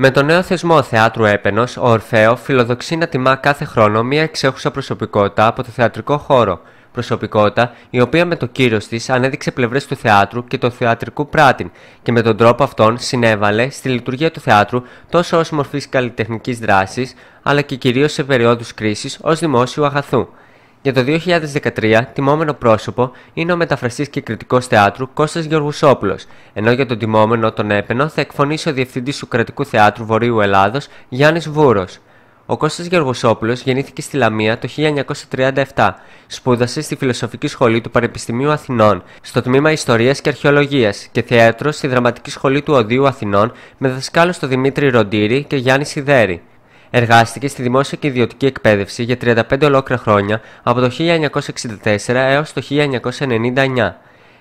Με τον νέο θεσμό θεάτρου Έπαινος, ο Ορφαίο φιλοδοξεί να τιμά κάθε χρόνο μία εξέχουσα προσωπικότητα από το θεατρικό χώρο. Προσωπικότητα η οποία με το κύριο της ανέδειξε πλευρές του θεάτρου και του θεατρικού πράτην και με τον τρόπο αυτόν συνέβαλε στη λειτουργία του θεάτρου τόσο ως μορφής καλλιτεχνικής δράσης, αλλά και κυρίως σε περιόδους κρίσης ως δημόσιου αγαθού. Για το 2013, τιμόμενο πρόσωπο είναι ο μεταφραστής και κριτικός θεάτρου Κώστας Γεωργουσόπουλος, ενώ για τον τιμόμενο τον έπαινο θα εκφωνήσει ο διευθυντής του Κρατικού Θεάτρου Βορείου Ελλάδος Γιάννης Βούρος. Ο Κώστας Γεωργουσόπουλος γεννήθηκε στη Λαμία το 1937. Σπούδασε στη Φιλοσοφική Σχολή του Πανεπιστημίου Αθηνών, στο τμήμα Ιστορια και Αρχαιολογίας και θέατρο στη Δραματική Σχολή του Οδείου Αθηνών με δασκάλους τον Δημήτρη Ροντήρη και Γιάννη Σιδέρη. Εργάστηκε στη δημόσια και ιδιωτική εκπαίδευση για 35 ολόκληρα χρόνια από το 1964 έως το 1999.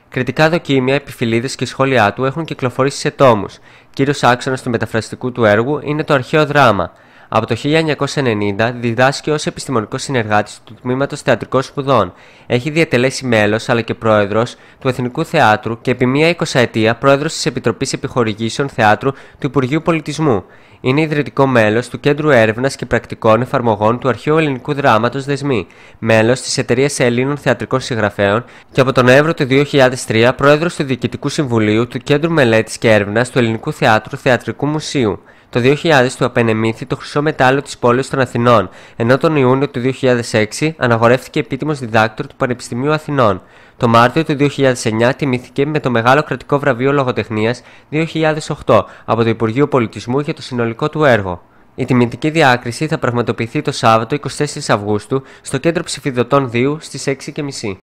Κριτικά δοκίμια, επιφυλίδες και σχόλιά του έχουν κυκλοφορήσει σε τόμους. Κύριος άξονας του μεταφραστικού του έργου είναι το αρχαίο δράμα – από το 1990 διδάσκει ως επιστημονικός συνεργάτης του Τμήματος Θεατρικών Σπουδών. Έχει διατελέσει μέλος αλλά και πρόεδρος του Εθνικού Θεάτρου και επί μία εικοσαετία πρόεδρος πρόεδρος της Επιτροπής Επιχορηγήσεων Θεάτρου του Υπουργείου Πολιτισμού. Είναι ιδρυτικό μέλος του Κέντρου Έρευνας και Πρακτικών Εφαρμογών του Αρχαίου Ελληνικού Δράματος Δεσμή, μέλος της Εταιρείας Ελλήνων Θεατρικών Συγγραφέων και από τον Νοέμβριο του 2003 πρόεδρος του Διοικητικού Συμβουλίου του Κέντρου Μελέτης και Έρευνας του Ελληνικού Θεάτρου Θεατρικού Μουσείου. Το 2000 του απενεμήθη το Χρυσό χρυσό μετάλλιο τη πόλη των Αθηνών, ενώ τον Ιούνιο του 2006 αναγορεύτηκε επίτιμος διδάκτορ του Πανεπιστημίου Αθηνών. Το Μάρτιο του 2009 τιμήθηκε με το μεγάλο κρατικό βραβείο λογοτεχνίας 2008 από το Υπουργείο Πολιτισμού για το συνολικό του έργο. Η τιμητική διάκριση θα πραγματοποιηθεί το Σάββατο 24 Αυγούστου στο Κέντρο Ψηφιδωτών 2 στις 6.30.